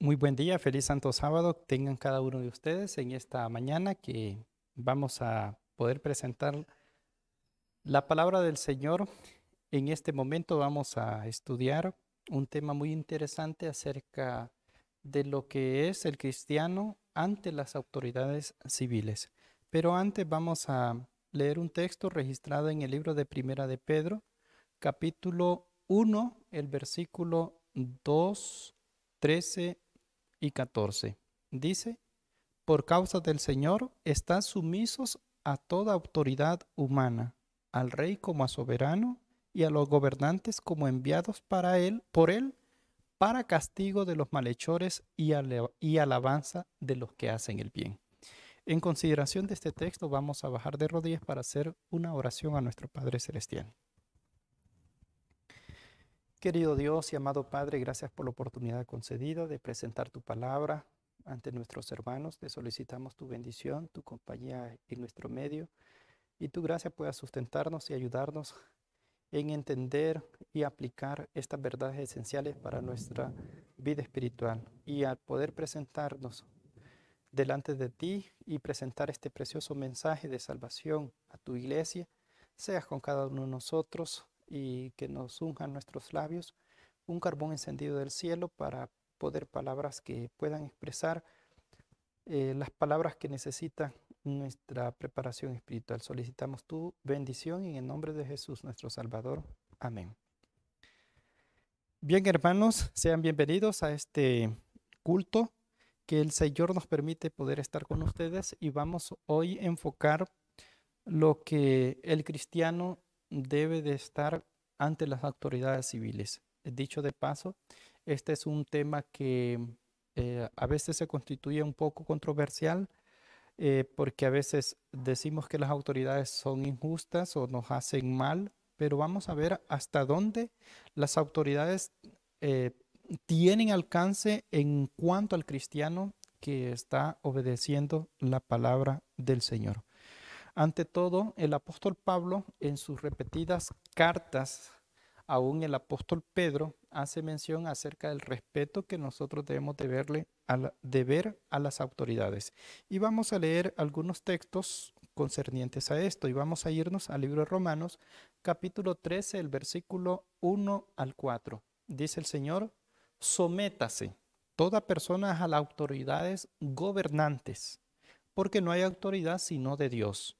Muy buen día, feliz Santo Sábado. Tengan cada uno de ustedes en esta mañana que vamos a poder presentar la palabra del Señor. En este momento vamos a estudiar un tema muy interesante acerca de lo que es el cristiano ante las autoridades civiles. Pero antes vamos a leer un texto registrado en el libro de Primera de Pedro, capítulo 1, el versículo 2, 13 y 14. Dice, por causa del Señor están sumisos a toda autoridad humana, al rey como a soberano y a los gobernantes como enviados para él, por él, para castigo de los malhechores y, y alabanza de los que hacen el bien. En consideración de este texto, vamos a bajar de rodillas para hacer una oración a nuestro Padre Celestial. Querido Dios y amado Padre, gracias por la oportunidad concedida de presentar tu palabra ante nuestros hermanos. Te solicitamos tu bendición, tu compañía en nuestro medio y tu gracia pueda sustentarnos y ayudarnos en entender y aplicar estas verdades esenciales para nuestra vida espiritual y al poder presentarnos delante de ti y presentar este precioso mensaje de salvación a tu iglesia, seas con cada uno de nosotros y que nos unjan nuestros labios un carbón encendido del cielo para poder palabras que puedan expresar eh, las palabras que necesita nuestra preparación espiritual. Solicitamos tu bendición en el nombre de Jesús nuestro Salvador. Amén. Bien, hermanos, sean bienvenidos a este culto que el Señor nos permite poder estar con ustedes y vamos hoy a enfocar lo que el cristiano debe de estar ante las autoridades civiles. Dicho de paso, este es un tema que eh, a veces se constituye un poco controversial eh, porque a veces decimos que las autoridades son injustas o nos hacen mal, pero vamos a ver hasta dónde las autoridades eh, tienen alcance en cuanto al cristiano que está obedeciendo la palabra del Señor. Ante todo, el apóstol Pablo en sus repetidas cartas, aún el apóstol Pedro, hace mención acerca del respeto que nosotros debemos de a deber a las autoridades. Y vamos a leer algunos textos concernientes a esto y vamos a irnos al libro de Romanos, capítulo 13, el versículo 1 al 4. Dice el Señor, sométase toda persona a las autoridades gobernantes, porque no hay autoridad sino de Dios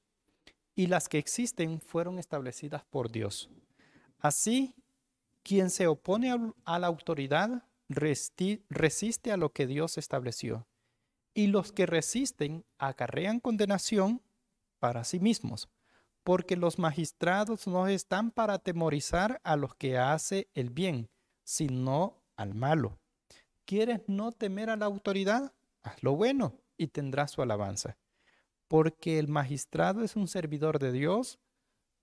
y las que existen fueron establecidas por Dios. Así, quien se opone a la autoridad resiste a lo que Dios estableció, y los que resisten acarrean condenación para sí mismos, porque los magistrados no están para atemorizar a los que hace el bien, sino al malo. ¿Quieres no temer a la autoridad? Haz lo bueno y tendrás su alabanza porque el magistrado es un servidor de Dios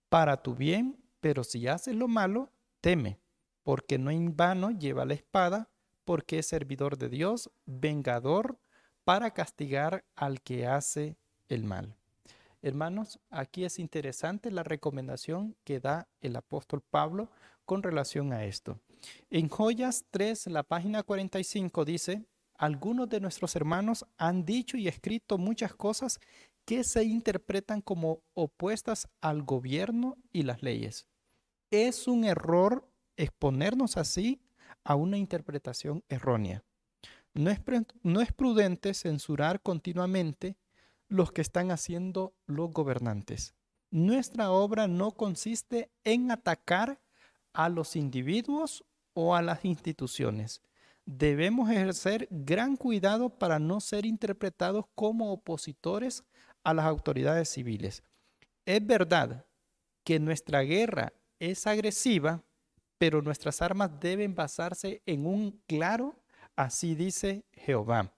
para tu bien, pero si haces lo malo, teme, porque no en vano lleva la espada, porque es servidor de Dios, vengador, para castigar al que hace el mal. Hermanos, aquí es interesante la recomendación que da el apóstol Pablo con relación a esto. En Joyas 3, la página 45 dice, algunos de nuestros hermanos han dicho y escrito muchas cosas que se interpretan como opuestas al gobierno y las leyes. Es un error exponernos así a una interpretación errónea. No es, prudente censurar continuamente los que están haciendo los gobernantes. Nuestra obra no consiste en atacar a los individuos o a las instituciones. Debemos ejercer gran cuidado para no ser interpretados como opositores a las autoridades civiles. Es verdad que nuestra guerra es agresiva, pero nuestras armas deben basarse en un claro, así dice Jehová.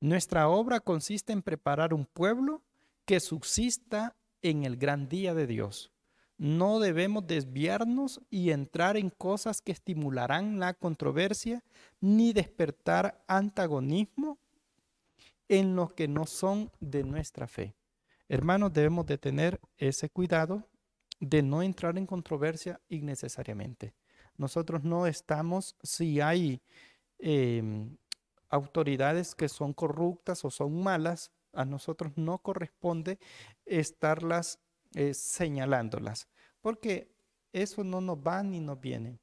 Nuestra obra consiste en preparar un pueblo que subsista en el gran día de Dios. No debemos desviarnos y entrar en cosas que estimularán la controversia ni despertar antagonismo en los que no son de nuestra fe. Hermanos, debemos de tener ese cuidado de no entrar en controversia innecesariamente. Nosotros no estamos, si hay em, autoridades que son corruptas o son malas, a nosotros no corresponde estarlas eh, señalándolas, porque eso no nos va ni nos viene.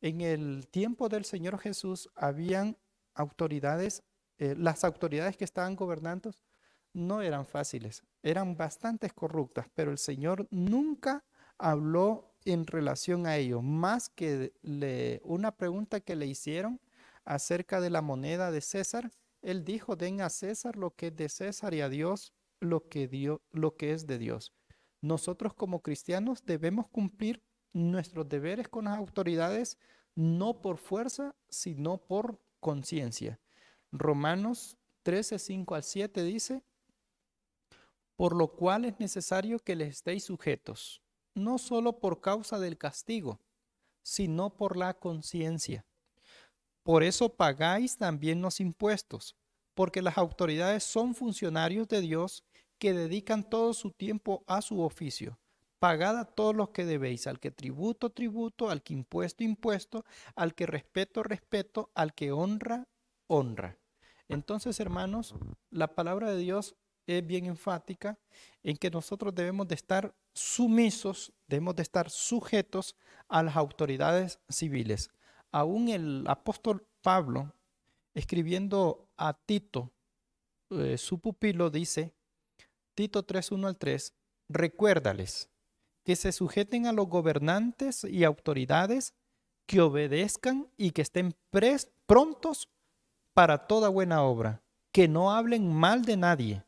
En el tiempo del Señor Jesús habían autoridades, eh, las autoridades que estaban gobernando no eran fáciles, eran bastantes corruptas, pero el Señor nunca habló en relación a ello. más que una pregunta que le hicieron acerca de la moneda de César, él dijo, den a César lo que es de César y a Dios lo que, dio, lo que es de Dios. Nosotros como cristianos debemos cumplir nuestros deberes con las autoridades, no por fuerza, sino por conciencia. Romanos 13, 5 al 7 dice, por lo cual es necesario que les estéis sujetos, no solo por causa del castigo, sino por la conciencia. Por eso pagáis también los impuestos, porque las autoridades son funcionarios de Dios que dedican todo su tiempo a su oficio. Pagad a todos los que debéis, al que tributo, tributo, al que impuesto, impuesto, al que respeto, respeto, al que honra, honra. Entonces, hermanos, la palabra de Dios es bien enfática en que nosotros debemos de estar sumisos, debemos de estar sujetos a las autoridades civiles. Aún el apóstol Pablo, escribiendo a Tito, eh, su pupilo, dice, Tito 3:1 al 3, recuérdales que se sujeten a los gobernantes y autoridades, que obedezcan y que estén prontos para toda buena obra, que no hablen mal de nadie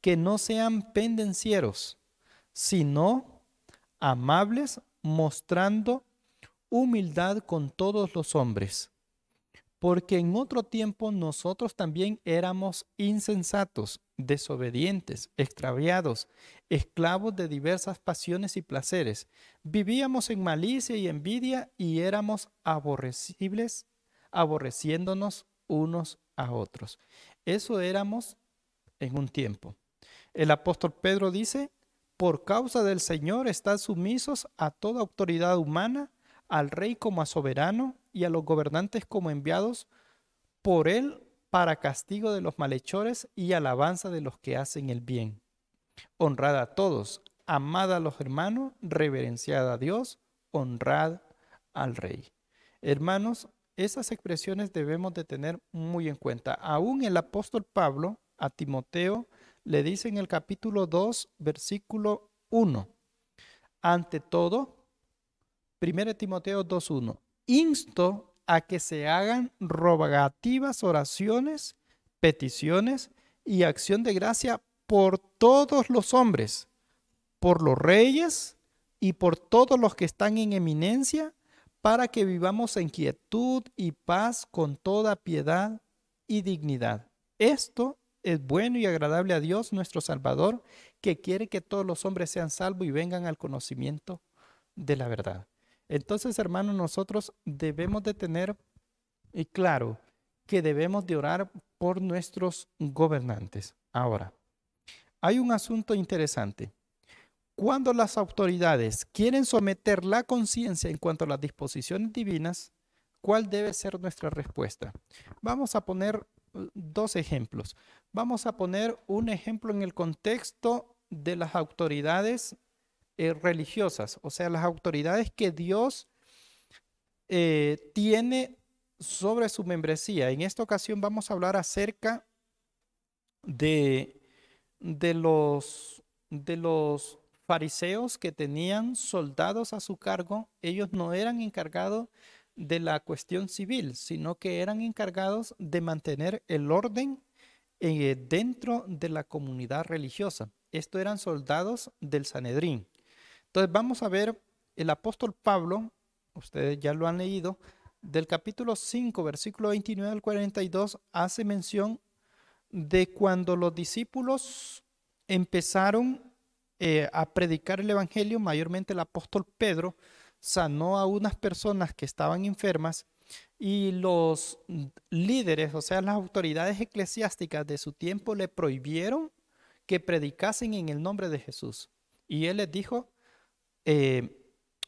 que no sean pendencieros, sino amables, mostrando humildad con todos los hombres. Porque en otro tiempo nosotros también éramos insensatos, desobedientes, extraviados, esclavos de diversas pasiones y placeres. Vivíamos en malicia y envidia y éramos aborrecibles, aborreciéndonos unos a otros. Eso éramos en un tiempo. El apóstol Pedro dice, por causa del Señor están sumisos a toda autoridad humana, al rey como a soberano y a los gobernantes como enviados por él para castigo de los malhechores y alabanza de los que hacen el bien. Honrad a todos, amada a los hermanos, reverenciada a Dios, honrad al rey. Hermanos, esas expresiones debemos de tener muy en cuenta. Aún el apóstol Pablo a Timoteo le dice en el capítulo 2, versículo 1. Ante todo, 1 Timoteo 2.1, insto a que se hagan rogativas oraciones, peticiones y acción de gracia por todos los hombres, por los reyes y por todos los que están en eminencia, para que vivamos en quietud y paz con toda piedad y dignidad. Esto es bueno y agradable a Dios nuestro Salvador, que quiere que todos los hombres sean salvos y vengan al conocimiento de la verdad. Entonces, hermanos, nosotros debemos de tener y eh, claro que debemos de orar por nuestros gobernantes. Ahora, hay un asunto interesante. Cuando las autoridades quieren someter la conciencia en cuanto a las disposiciones divinas, ¿cuál debe ser nuestra respuesta? Vamos a poner dos ejemplos. Vamos a poner un ejemplo en el contexto de las autoridades eh, religiosas, o sea, las autoridades que Dios eh, tiene sobre su membresía. En esta ocasión vamos a hablar acerca de, de, los, de los fariseos que tenían soldados a su cargo. Ellos no eran encargados de la cuestión civil, sino que eran encargados de mantener el orden eh, dentro de la comunidad religiosa. esto eran soldados del Sanedrín. Entonces vamos a ver el apóstol Pablo, ustedes ya lo han leído, del capítulo 5, versículo 29 al 42, hace mención de cuando los discípulos empezaron eh, a predicar el Evangelio, mayormente el apóstol Pedro, sanó a unas personas que estaban enfermas y los líderes, o sea, las autoridades eclesiásticas de su tiempo le prohibieron que predicasen en el nombre de Jesús. Y él les dijo, eh,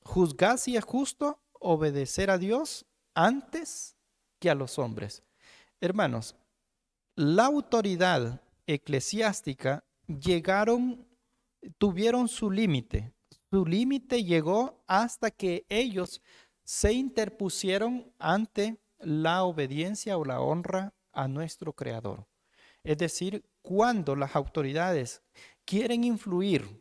juzgad si es justo obedecer a Dios antes que a los hombres. Hermanos, la autoridad eclesiástica llegaron, tuvieron su límite su límite llegó hasta que ellos se interpusieron ante la obediencia o la honra a nuestro Creador. Es decir, cuando las autoridades quieren influir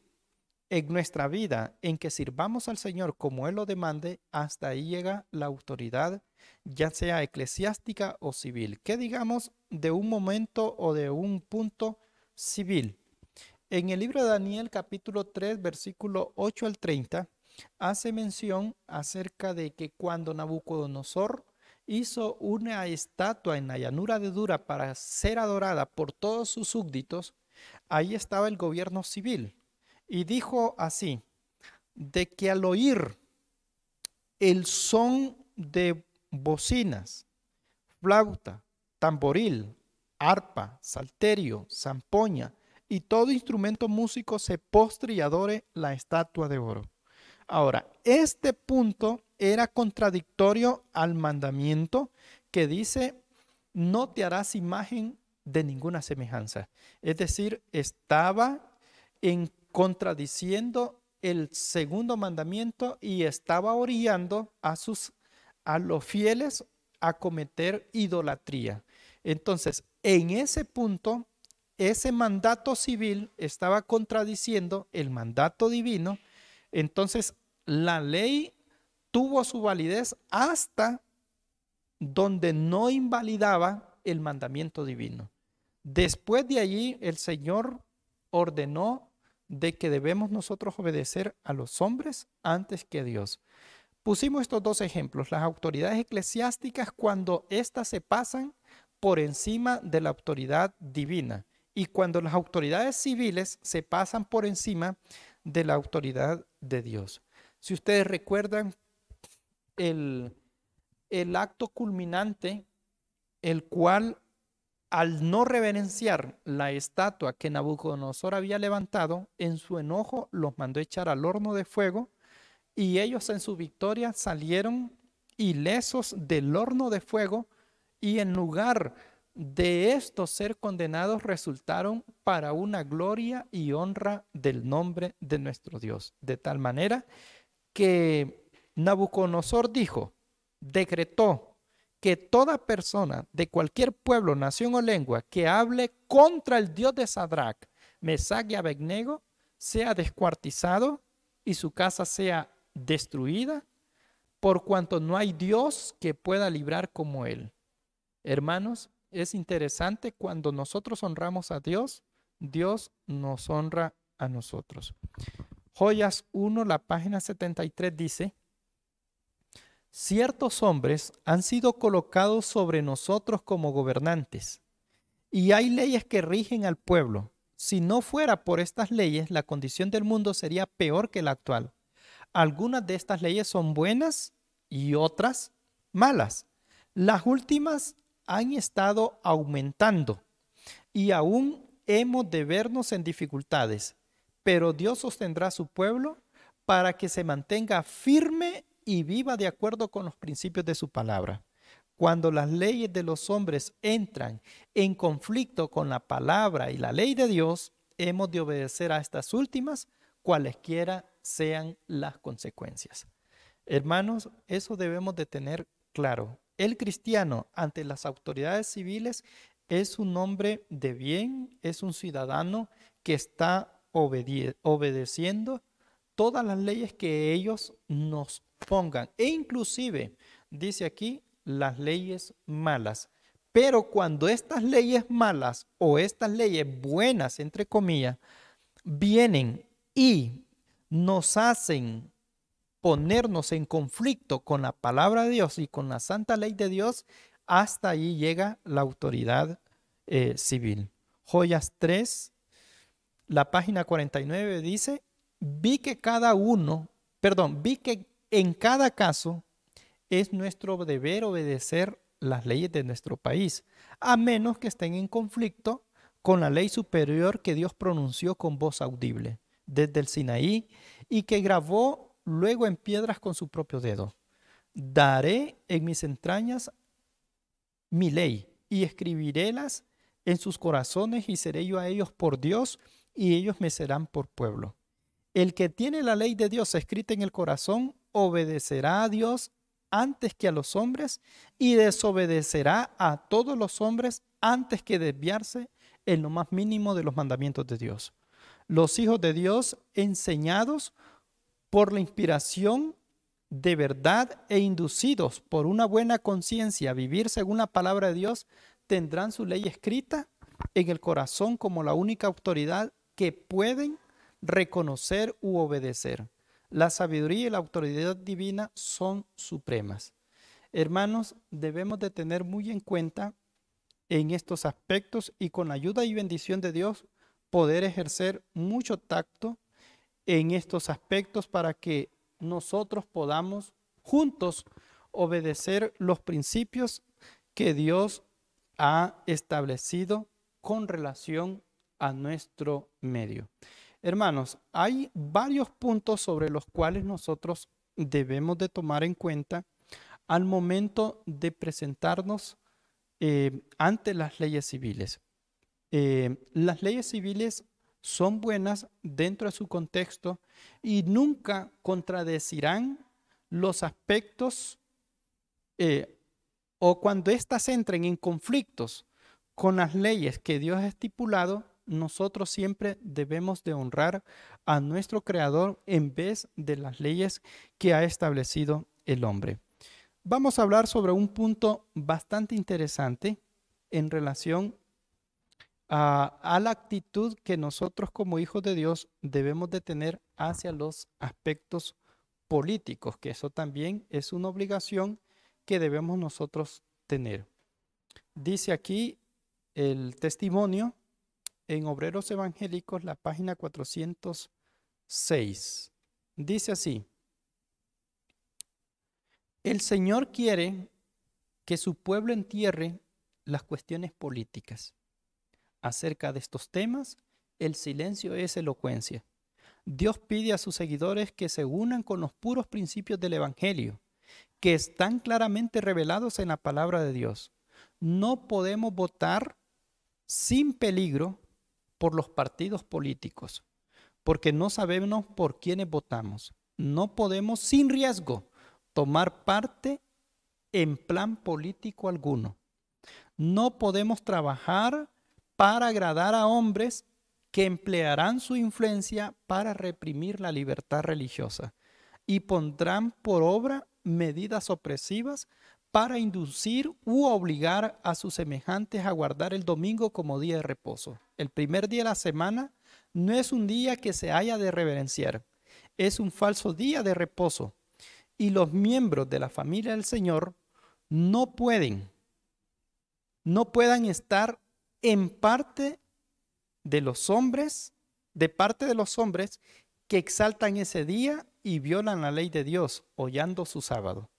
en nuestra vida, en que sirvamos al Señor como Él lo demande, hasta ahí llega la autoridad, ya sea eclesiástica o civil. ¿Qué digamos de un momento o de un punto civil? En el libro de Daniel capítulo 3 versículo 8 al 30 hace mención acerca de que cuando Nabucodonosor hizo una estatua en la llanura de Dura para ser adorada por todos sus súbditos, ahí estaba el gobierno civil y dijo así, de que al oír el son de bocinas, flauta, tamboril, arpa, salterio, zampoña, y todo instrumento músico se postre y adore la estatua de oro. Ahora, este punto era contradictorio al mandamiento que dice, no te harás imagen de ninguna semejanza. Es decir, estaba en contradiciendo el segundo mandamiento y estaba orillando a sus a los fieles a cometer idolatría. Entonces, en ese punto ese mandato civil estaba contradiciendo el mandato divino, entonces la ley tuvo su validez hasta donde no invalidaba el mandamiento divino. Después de allí, el Señor ordenó de que debemos nosotros obedecer a los hombres antes que a Dios. Pusimos estos dos ejemplos. Las autoridades eclesiásticas cuando éstas se pasan por encima de la autoridad divina y cuando las autoridades civiles se pasan por encima de la autoridad de Dios. Si ustedes recuerdan el, acto culminante, el cual al no reverenciar la estatua que Nabucodonosor había levantado, en su enojo los mandó echar al horno de fuego y ellos en su victoria salieron ilesos del horno de fuego y en lugar de estos ser condenados resultaron para una gloria y honra del nombre de nuestro Dios. De tal manera que Nabucodonosor dijo, decretó que toda persona de cualquier pueblo, nación o lengua que hable contra el Dios de Sadrach, Mesach y Abednego sea descuartizado y su casa sea destruida, por cuanto no hay Dios que pueda librar como él. Hermanos, es interesante cuando nosotros honramos a Dios, Dios nos honra a nosotros. Joyas 1, la página 73 dice, ciertos hombres han sido colocados sobre nosotros como gobernantes y hay leyes que rigen al pueblo. Si no fuera por estas leyes, la condición del mundo sería peor que la actual. Algunas de estas leyes son buenas y otras malas. Las últimas han estado aumentando y aún hemos de vernos en dificultades, pero Dios sostendrá a su pueblo para que se mantenga firme y viva de acuerdo con los principios de su palabra. Cuando las leyes de los hombres entran en conflicto con la palabra y la ley de Dios, hemos de obedecer a estas últimas, cualesquiera sean las consecuencias. Hermanos, eso debemos de tener claro. El cristiano ante las autoridades civiles es un hombre de bien, es un ciudadano que está obedeciendo todas las leyes que ellos nos pongan. E inclusive, dice aquí, las leyes malas. Pero cuando estas leyes malas o estas leyes buenas, entre comillas, vienen y nos hacen ponernos en conflicto con la palabra de Dios y con la santa ley de Dios, hasta ahí llega la autoridad eh, civil. Joyas 3, la página 49 dice, vi que cada uno, perdón, vi que en cada caso es nuestro deber obedecer las leyes de nuestro país, a menos que estén en conflicto con la ley superior que Dios pronunció con voz audible desde el Sinaí y que grabó luego en piedras con su propio dedo. Daré en mis entrañas mi ley y escribirélas en sus corazones y seré yo a ellos por Dios y ellos me serán por pueblo. El que tiene la ley de Dios escrita en el corazón obedecerá a Dios antes que a los hombres y desobedecerá a todos los hombres antes que desviarse en lo más mínimo de los mandamientos de Dios. Los hijos de Dios enseñados por la inspiración de verdad e inducidos por una buena conciencia a vivir según la palabra de Dios, tendrán su ley escrita en el corazón como la única autoridad que pueden reconocer u obedecer. La sabiduría y la autoridad divina son supremas. Hermanos, debemos de tener muy en cuenta en estos aspectos y con la ayuda y bendición de Dios poder ejercer mucho tacto en estos aspectos para que nosotros podamos juntos obedecer los principios que Dios ha establecido con relación a nuestro medio. Hermanos, hay varios puntos sobre los cuales nosotros debemos de tomar en cuenta al momento de presentarnos eh, ante las leyes civiles. Eh, las leyes civiles son buenas dentro de su contexto y nunca contradecirán los aspectos eh, o cuando éstas entren en conflictos con las leyes que Dios ha estipulado, nosotros siempre debemos de honrar a nuestro Creador en vez de las leyes que ha establecido el hombre. Vamos a hablar sobre un punto bastante interesante en relación a, la actitud que nosotros como hijos de Dios debemos de tener hacia los aspectos políticos, que eso también es una obligación que debemos nosotros tener. Dice aquí el testimonio en Obreros Evangélicos, la página 406. Dice así, el Señor quiere que su pueblo entierre las cuestiones políticas acerca de estos temas, el silencio es elocuencia. Dios pide a sus seguidores que se unan con los puros principios del Evangelio, que están claramente revelados en la palabra de Dios. No podemos votar sin peligro por los partidos políticos, porque no sabemos por quiénes votamos. No podemos sin riesgo tomar parte en plan político alguno. No podemos trabajar para agradar a hombres que emplearán su influencia para reprimir la libertad religiosa y pondrán por obra medidas opresivas para inducir u obligar a sus semejantes a guardar el domingo como día de reposo. El primer día de la semana no es un día que se haya de reverenciar, es un falso día de reposo. Y los miembros de la familia del Señor no pueden, no puedan estar en parte de los hombres, de parte de los hombres que exaltan ese día y violan la ley de Dios, hollando su sábado.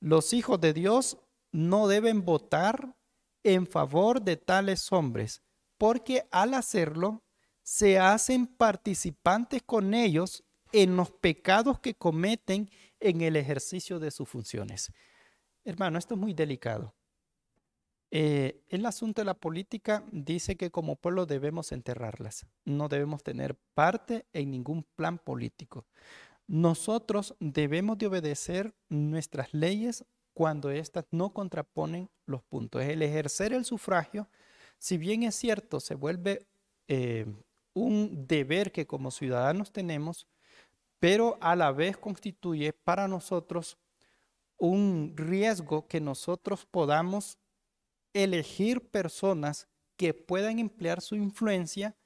Los hijos de Dios no deben votar en favor de tales hombres, porque al hacerlo se hacen participantes con ellos en los pecados que cometen en el ejercicio de sus funciones. Hermano, esto es muy delicado. Eh, el asunto de la política dice que como pueblo debemos enterrarlas. No debemos tener parte en ningún plan político. Nosotros debemos de obedecer nuestras leyes cuando éstas no contraponen los puntos. El ejercer el sufragio, si bien es cierto, se vuelve eh, un deber que como ciudadanos tenemos, pero a la vez constituye para nosotros un riesgo que nosotros podamos elegir personas que puedan emplear su influencia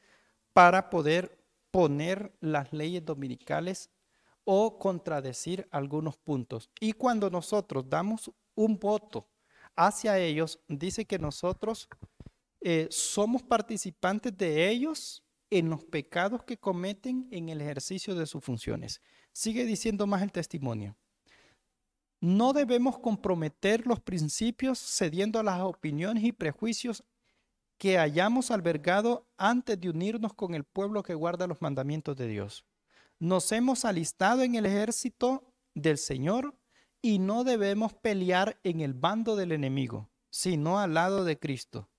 para poder poner las leyes dominicales o contradecir algunos puntos. Y cuando nosotros damos un voto hacia ellos, dice que nosotros eh, somos participantes de ellos en los pecados que cometen en el ejercicio de sus funciones. Sigue diciendo más el testimonio. No debemos comprometer los principios cediendo a las opiniones y prejuicios que hayamos albergado antes de unirnos con el pueblo que guarda los mandamientos de Dios. Nos hemos alistado en el ejército del Señor y no debemos pelear en el bando del enemigo, sino al lado de Cristo,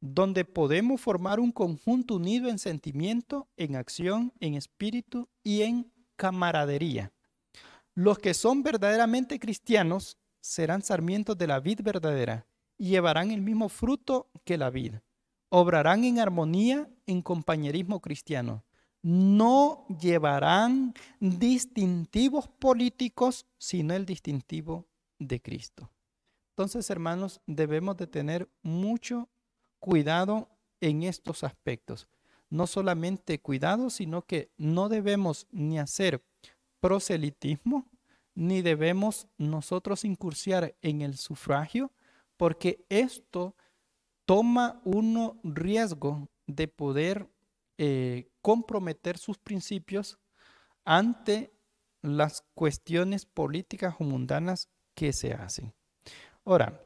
donde podemos formar un conjunto unido en sentimiento, en acción, en espíritu y en camaradería. Los que son verdaderamente cristianos serán sarmientos de la vid verdadera y llevarán el mismo fruto que la vid. Obrarán en armonía, en compañerismo cristiano. No llevarán distintivos políticos, sino el distintivo de Cristo. Entonces, hermanos, debemos de tener mucho cuidado en estos aspectos. No solamente cuidado, sino que no debemos ni hacer proselitismo, ni debemos nosotros incursiar en el sufragio, porque esto toma uno riesgo de poder eh, comprometer sus principios ante las cuestiones políticas o mundanas que se hacen. Ahora,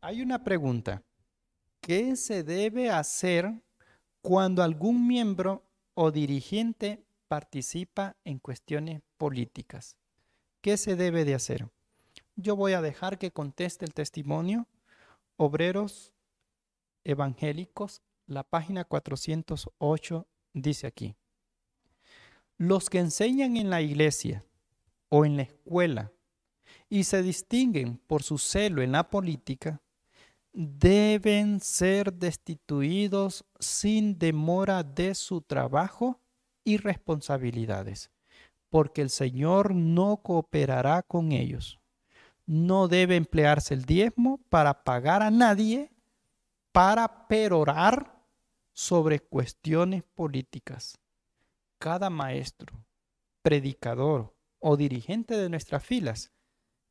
hay una pregunta. ¿Qué se debe hacer cuando algún miembro o dirigente participa en cuestiones políticas. ¿Qué se debe de hacer? Yo voy a dejar que conteste el testimonio Obreros Evangélicos, la página 408 dice aquí. Los que enseñan en la iglesia o en la escuela y se distinguen por su celo en la política, deben ser destituidos sin demora de su trabajo y responsabilidades, porque el Señor no cooperará con ellos. No debe emplearse el diezmo para pagar a nadie para perorar sobre cuestiones políticas. Cada maestro, predicador o dirigente de nuestras filas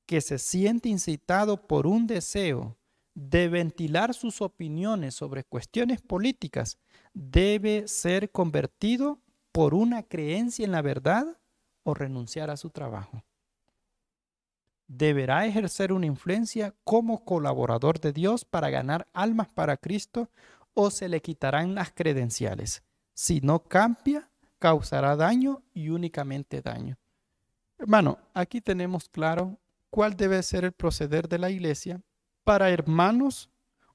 que se siente incitado por un deseo de ventilar sus opiniones sobre cuestiones políticas debe ser convertido por una creencia en la verdad o renunciar a su trabajo. Deberá ejercer una influencia como colaborador de Dios para ganar almas para Cristo o se le quitarán las credenciales. Si no cambia, causará daño y únicamente daño. Hermano, aquí tenemos claro cuál debe ser el proceder de la iglesia para hermanos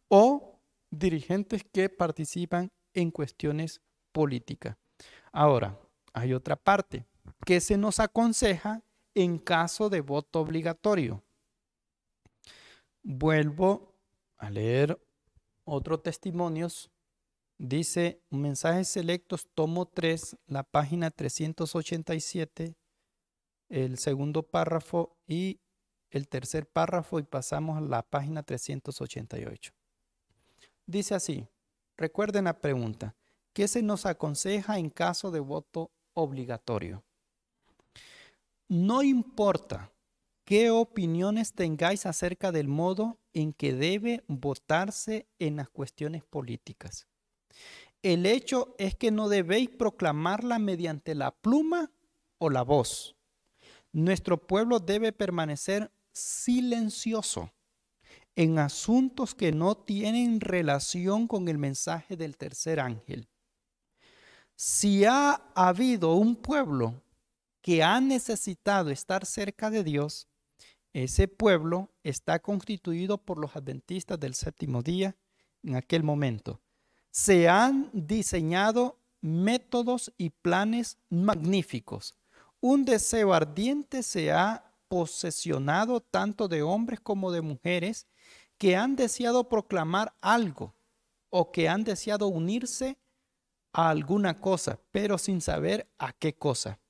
o dirigentes que participan en cuestiones políticas. Ahora, hay otra parte que se nos aconseja en caso de voto obligatorio. Vuelvo a leer otro testimonios. Dice, mensajes selectos, tomo 3, la página 387, el segundo párrafo y el tercer párrafo y pasamos a la página 388. Dice así, recuerden la pregunta, ¿Qué se nos aconseja en caso de voto obligatorio? No importa qué opiniones tengáis acerca del modo en que debe votarse en las cuestiones políticas. El hecho es que no debéis proclamarla mediante la pluma o la voz. Nuestro pueblo debe permanecer silencioso en asuntos que no tienen relación con el mensaje del tercer ángel si ha habido un pueblo que ha necesitado estar cerca de Dios, ese pueblo está constituido por los adventistas del séptimo día en aquel momento. Se han diseñado métodos y planes magníficos. Un deseo ardiente se ha posesionado tanto de hombres como de mujeres que han deseado proclamar algo o que han deseado unirse a alguna cosa, pero sin saber a qué cosa.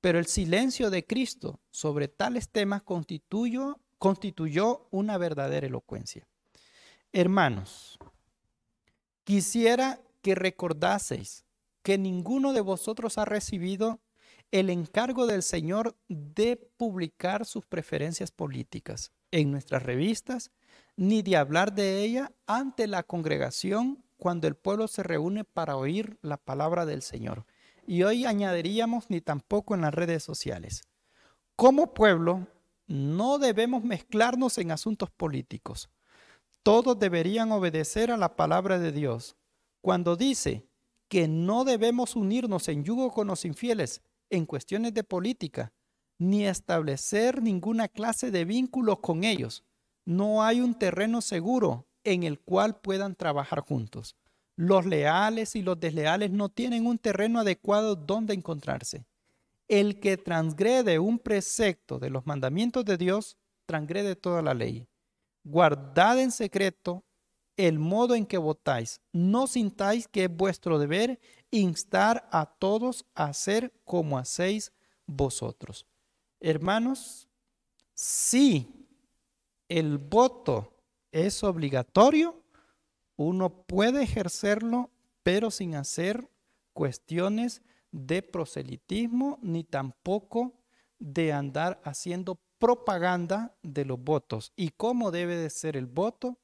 Pero el silencio de Cristo sobre tales temas constituyó, constituyó una verdadera elocuencia. Hermanos, quisiera que recordaseis que ninguno de vosotros ha recibido el encargo del Señor de publicar sus preferencias políticas en nuestras revistas, ni de hablar de ella ante la congregación cuando el pueblo se reúne para oír la palabra del Señor. Y hoy añadiríamos ni tampoco en las redes sociales. Como pueblo, no debemos mezclarnos en asuntos políticos. Todos deberían obedecer a la palabra de Dios. Cuando dice que no debemos unirnos en yugo con los infieles en cuestiones de política, ni establecer ninguna clase de vínculos con ellos, no hay un terreno seguro en el cual puedan trabajar juntos. Los leales y los desleales no tienen un terreno adecuado donde encontrarse. El que transgrede un precepto de los mandamientos de Dios, transgrede toda la ley. Guardad en secreto el modo en que votáis. No sintáis que es vuestro deber instar a todos a hacer como hacéis vosotros. Hermanos, si el voto es obligatorio, uno puede ejercerlo, pero sin hacer cuestiones de proselitismo ni tampoco de andar haciendo propaganda de los votos y cómo debe de ser el voto.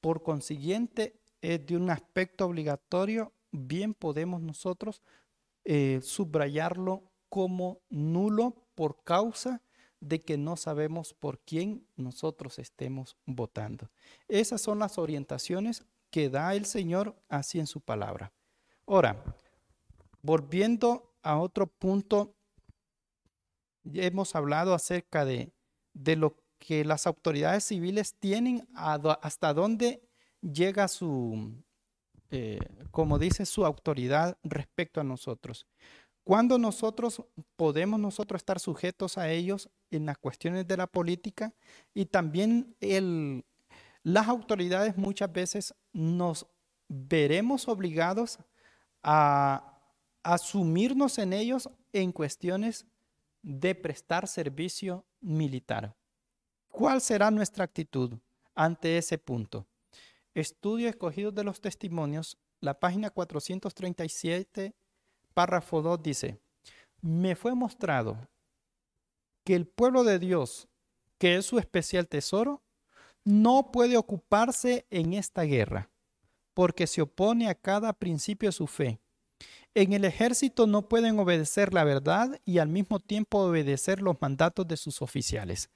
Por consiguiente, es de un aspecto obligatorio, bien podemos nosotros eh, subrayarlo como nulo por causa de que no sabemos por quién nosotros estemos votando. Esas son las orientaciones que da el Señor así en su palabra. Ahora, volviendo a otro punto, hemos hablado acerca de, lo que las autoridades civiles tienen hasta dónde llega su, eh, como dice, su autoridad respecto a nosotros. ¿Cuándo nosotros podemos nosotros estar sujetos a ellos en las cuestiones de la política y también el, las autoridades muchas veces nos veremos obligados a asumirnos en ellos en cuestiones de prestar servicio militar. ¿Cuál será nuestra actitud ante ese punto? Estudio escogido de los testimonios, la página 437, párrafo 2 dice, me fue mostrado que el pueblo de Dios, que es su especial tesoro, no puede ocuparse en esta guerra, porque se opone a cada principio de su fe. En el ejército no pueden obedecer la verdad y al mismo tiempo obedecer los mandatos de sus oficiales.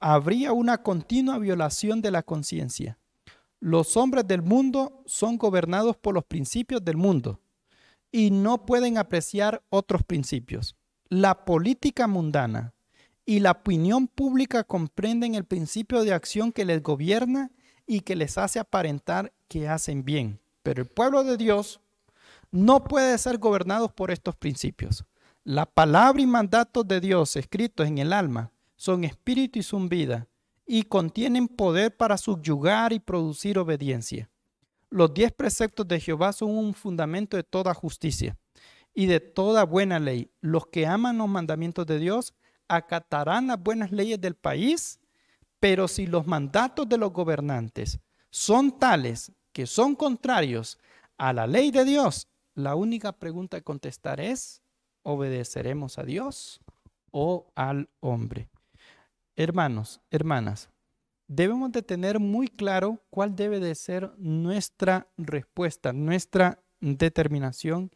Habría una continua violación de la conciencia. Los hombres del mundo son gobernados por los principios del mundo y no pueden apreciar otros principios. La política mundana, y la opinión pública comprenden el principio de acción que les gobierna y que les hace aparentar que hacen bien. Pero el pueblo de Dios no puede ser gobernado por estos principios. La palabra y mandatos de Dios escritos en el alma son espíritu y son vida y contienen poder para subyugar y producir obediencia. Los diez preceptos de Jehová son un fundamento de toda justicia y de toda buena ley. Los que aman los mandamientos de Dios acatarán las buenas leyes del país, pero si los mandatos de los gobernantes son tales que son contrarios a la ley de Dios, la única pregunta a contestar es, ¿obedeceremos a Dios o al hombre? Hermanos, hermanas, debemos de tener muy claro cuál debe de ser nuestra respuesta, nuestra determinación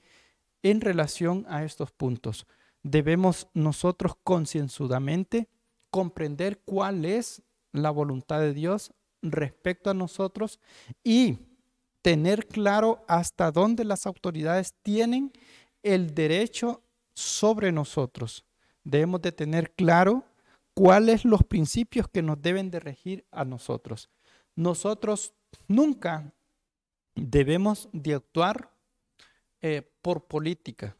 en relación a estos puntos debemos nosotros concienzudamente comprender cuál es la voluntad de Dios respecto a nosotros y tener claro hasta dónde las autoridades tienen el derecho sobre nosotros. Debemos de tener claro cuáles los principios que nos deben de regir a nosotros. Nosotros nunca debemos de actuar eh, por política.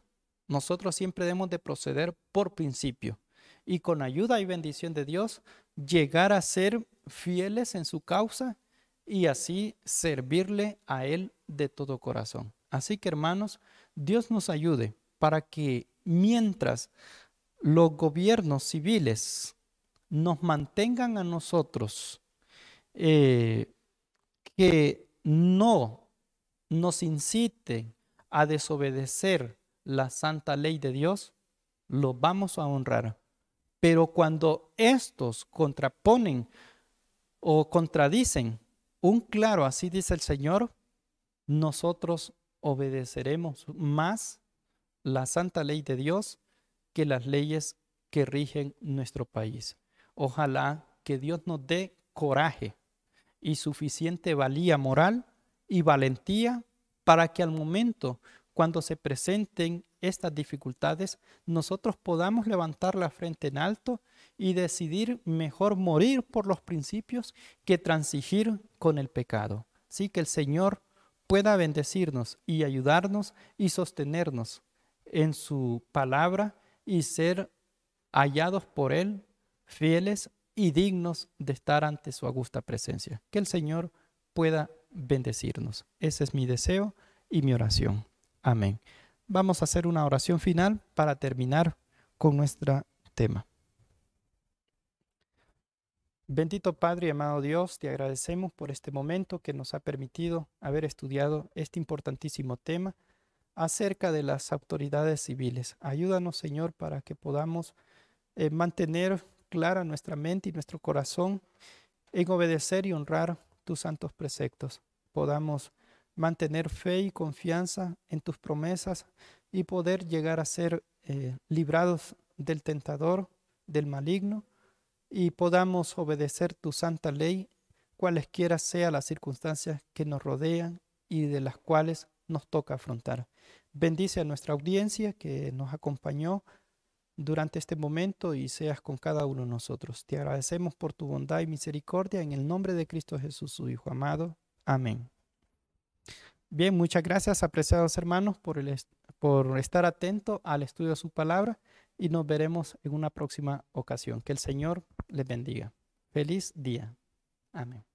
Nosotros siempre debemos de proceder por principio y con ayuda y bendición de Dios llegar a ser fieles en su causa y así servirle a Él de todo corazón. Así que hermanos, Dios nos ayude para que mientras los gobiernos civiles nos mantengan a nosotros, eh, que no nos incite a desobedecer la santa ley de Dios, lo vamos a honrar. Pero cuando estos contraponen o contradicen un claro, así dice el Señor, nosotros obedeceremos más la santa ley de Dios que las leyes que rigen nuestro país. Ojalá que Dios nos dé coraje y suficiente valía moral y valentía para que al momento cuando se presenten estas dificultades, nosotros podamos levantar la frente en alto y decidir mejor morir por los principios que transigir con el pecado. Sí, que el Señor pueda bendecirnos y ayudarnos y sostenernos en su palabra y ser hallados por Él fieles y dignos de estar ante su augusta presencia. Que el Señor pueda bendecirnos. Ese es mi deseo y mi oración. Amén. Vamos a hacer una oración final para terminar con nuestro tema. Bendito Padre amado Dios, te agradecemos por este momento que nos ha permitido haber estudiado este importantísimo tema acerca de las autoridades civiles. Ayúdanos, Señor, para que podamos eh, mantener clara nuestra mente y nuestro corazón en obedecer y honrar tus santos preceptos. Podamos mantener fe y confianza en tus promesas y poder llegar a ser eh, librados del tentador, del maligno, y podamos obedecer tu santa ley, cualesquiera sean las circunstancias que nos rodean y de las cuales nos toca afrontar. Bendice a nuestra audiencia que nos acompañó durante este momento y seas con cada uno de nosotros. Te agradecemos por tu bondad y misericordia en el nombre de Cristo Jesús, su Hijo amado. Amén. Bien, muchas gracias, apreciados hermanos, por, por estar atento al estudio de su palabra y nos veremos en una próxima ocasión. Que el Señor les bendiga. Feliz día. Amén.